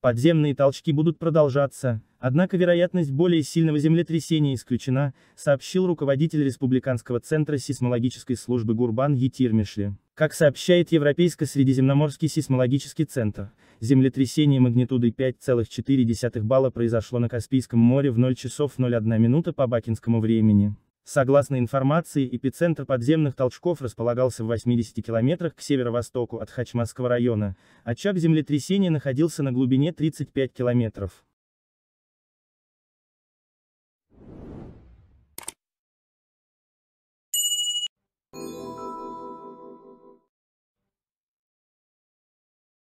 Подземные толчки будут продолжаться, однако вероятность более сильного землетрясения исключена, сообщил руководитель Республиканского центра сейсмологической службы Гурбан Етирмишли. Как сообщает Европейско-Средиземноморский сейсмологический центр, землетрясение магнитудой 5,4 балла произошло на Каспийском море в 0 часов 01 минута по бакинскому времени. Согласно информации, эпицентр подземных толчков располагался в 80 километрах к северо-востоку от Хачмасского района, очаг а землетрясения находился на глубине 35 километров.